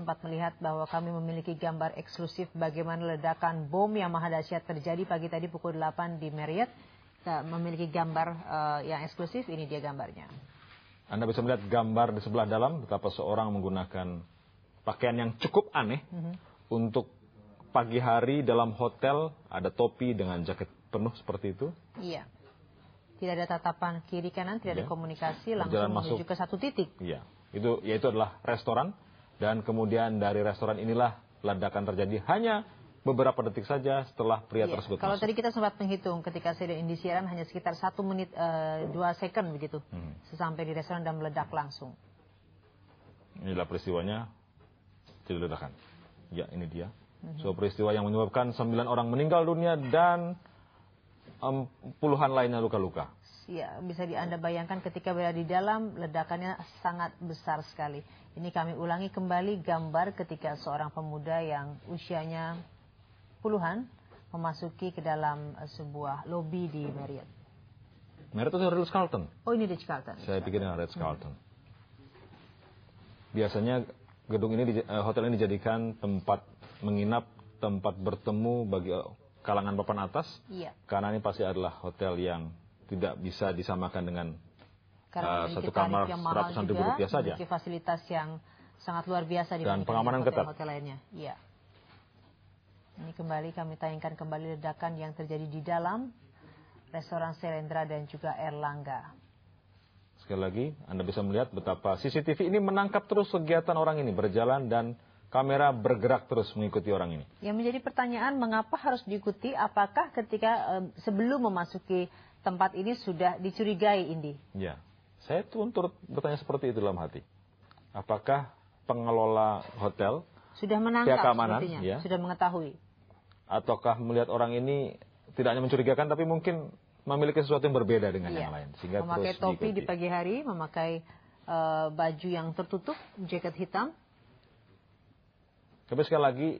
sempat melihat bahwa kami memiliki gambar eksklusif bagaimana ledakan bom yang maha dahsyat terjadi pagi tadi pukul 8 di Marriott. Kita memiliki gambar uh, yang eksklusif, ini dia gambarnya. Anda bisa melihat gambar di sebelah dalam betapa seorang menggunakan pakaian yang cukup aneh mm -hmm. untuk pagi hari dalam hotel ada topi dengan jaket penuh seperti itu. Iya. Tidak ada tatapan kiri kanan, tidak ya. ada iya. komunikasi, langsung menuju ke satu titik. Iya. Itu yaitu adalah restoran dan kemudian dari restoran inilah ledakan terjadi hanya beberapa detik saja setelah pria iya, tersebut Kalau masuk. tadi kita sempat menghitung ketika saya di hanya sekitar satu menit uh, second begitu. Hmm. Sesampai di restoran dan meledak langsung. Inilah peristiwanya jadi ledakan. Ya ini dia. Hmm. So peristiwa yang menyebabkan sembilan orang meninggal dunia dan puluhan lainnya luka-luka ya bisa di Anda bayangkan ketika berada di dalam ledakannya sangat besar sekali. Ini kami ulangi kembali gambar ketika seorang pemuda yang usianya puluhan memasuki ke dalam eh, sebuah lobi di Marriott. Marriott itu Ritz Carlton. Oh ini Ritz Carlton. Saya pikir dengan Ritz Carlton. Hmm. Biasanya gedung ini eh, hotel ini dijadikan tempat menginap, tempat bertemu bagi eh, kalangan papan atas. Iya. Karena ini pasti adalah hotel yang tidak bisa disamakan dengan uh, satu kamar ratusan ribu rupiah saja. fasilitas yang sangat luar biasa di dan pengamanan ketat. Hotel lainnya. Iya. Ini kembali kami tayangkan kembali ledakan yang terjadi di dalam restoran Selendra dan juga Erlangga. Sekali lagi, Anda bisa melihat betapa CCTV ini menangkap terus kegiatan orang ini berjalan dan kamera bergerak terus mengikuti orang ini. Yang menjadi pertanyaan mengapa harus diikuti? Apakah ketika e, sebelum memasuki tempat ini sudah dicurigai Indi? Ya, saya tuh untuk bertanya seperti itu dalam hati. Apakah pengelola hotel sudah menangkap keamanan, ya, sudah mengetahui? Ataukah melihat orang ini tidak hanya mencurigakan tapi mungkin memiliki sesuatu yang berbeda dengan iya. yang lain sehingga memakai terus topi diikuti. di pagi hari, memakai uh, baju yang tertutup, jaket hitam tapi sekali lagi